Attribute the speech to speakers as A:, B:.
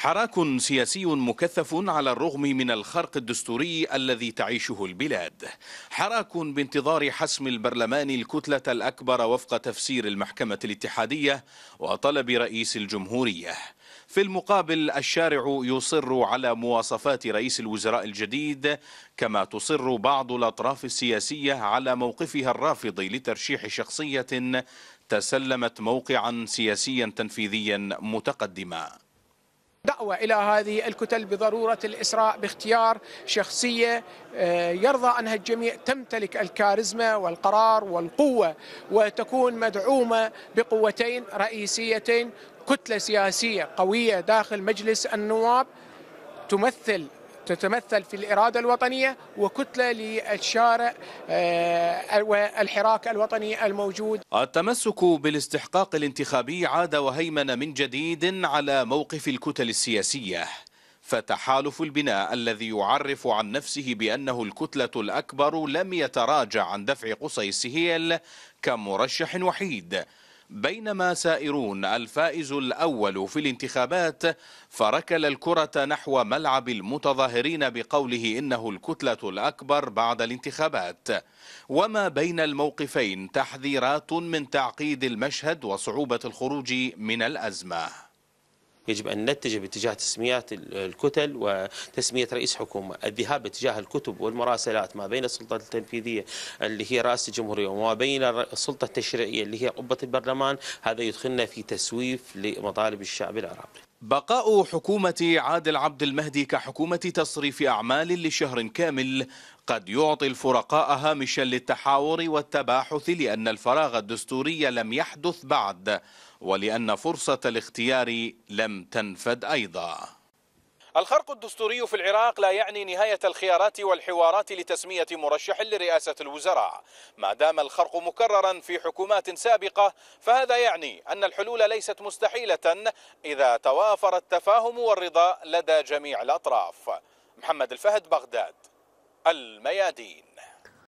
A: حراك سياسي مكثف على الرغم من الخرق الدستوري الذي تعيشه البلاد حراك بانتظار حسم البرلمان الكتلة الأكبر وفق تفسير المحكمة الاتحادية وطلب رئيس الجمهورية في المقابل الشارع يصر على مواصفات رئيس الوزراء الجديد كما تصر بعض الأطراف السياسية على موقفها الرافض لترشيح شخصية تسلمت موقعا سياسيا تنفيذيا متقدما
B: دعوة إلى هذه الكتل بضرورة الإسراء باختيار شخصية آه، يرضى عنها الجميع تمتلك الكاريزما والقرار والقوة وتكون مدعومة بقوتين رئيسيتين كتلة سياسية قوية داخل مجلس النواب تمثل تتمثل في الإرادة الوطنية وكتلة للشارع آه، والحراك الوطني الموجود
A: التمسك بالاستحقاق الانتخابي عاد وهيمن من جديد على موقف الكتل السياسية فتحالف البناء الذي يعرف عن نفسه بأنه الكتلة الأكبر لم يتراجع عن دفع قصي السهيل كمرشح وحيد بينما سائرون الفائز الأول في الانتخابات فركل الكرة نحو ملعب المتظاهرين بقوله إنه الكتلة الأكبر بعد الانتخابات وما بين الموقفين تحذيرات
C: من تعقيد المشهد وصعوبة الخروج من الأزمة يجب أن نتجه باتجاه تسميات الكتل وتسمية رئيس حكومة الذهاب باتجاه الكتب والمراسلات ما بين السلطة التنفيذية اللي هي رئاسة الجمهورية وما بين السلطة التشريعية اللي هي قبة البرلمان هذا يدخلنا في تسويف لمطالب الشعب العراقي بقاء حكومة عادل عبد المهدي كحكومة تصريف أعمال لشهر
A: كامل قد يعطي الفرقاء هامشا للتحاور والتباحث لأن الفراغ الدستوري لم يحدث بعد ولأن فرصة الاختيار لم تنفد أيضا الخرق الدستوري في العراق لا يعني نهاية الخيارات والحوارات لتسمية مرشح لرئاسة الوزراء ما دام الخرق مكررا في حكومات سابقة فهذا يعني أن الحلول ليست مستحيلة إذا توافر التفاهم والرضا لدى جميع الأطراف محمد الفهد بغداد الميادين